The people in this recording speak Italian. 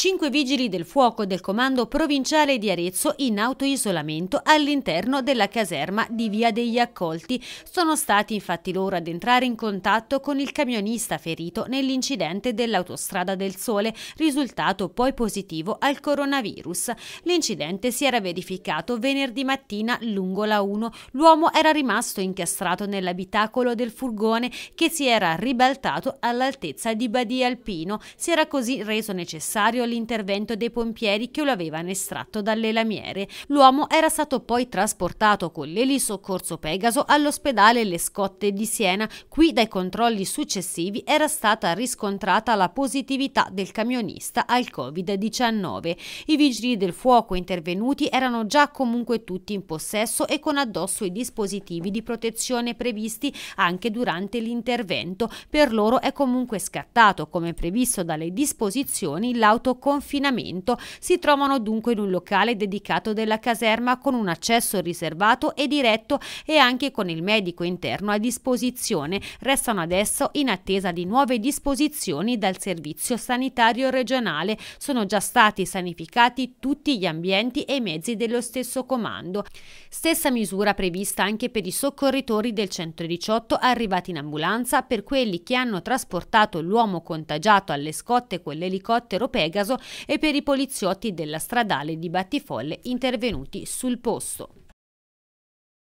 Cinque vigili del fuoco del comando provinciale di Arezzo in autoisolamento all'interno della caserma di Via degli Accolti. Sono stati infatti loro ad entrare in contatto con il camionista ferito nell'incidente dell'autostrada del Sole, risultato poi positivo al coronavirus. L'incidente si era verificato venerdì mattina lungo la 1. L'uomo era rimasto incastrato nell'abitacolo del furgone che si era ribaltato all'altezza di Badia Alpino. Si era così reso necessario l'intervento dei pompieri che lo avevano estratto dalle lamiere. L'uomo era stato poi trasportato con l'eli soccorso Pegaso all'ospedale Le Scotte di Siena. Qui dai controlli successivi era stata riscontrata la positività del camionista al Covid-19. I vigili del fuoco intervenuti erano già comunque tutti in possesso e con addosso i dispositivi di protezione previsti anche durante l'intervento. Per loro è comunque scattato, come previsto dalle disposizioni, l'autocontrollo confinamento. Si trovano dunque in un locale dedicato della caserma con un accesso riservato e diretto e anche con il medico interno a disposizione. Restano adesso in attesa di nuove disposizioni dal Servizio Sanitario Regionale. Sono già stati sanificati tutti gli ambienti e i mezzi dello stesso comando. Stessa misura prevista anche per i soccorritori del 118 arrivati in ambulanza per quelli che hanno trasportato l'uomo contagiato alle scotte con l'elicottero Pegasus caso e per i poliziotti della stradale di Battifolle intervenuti sul posto.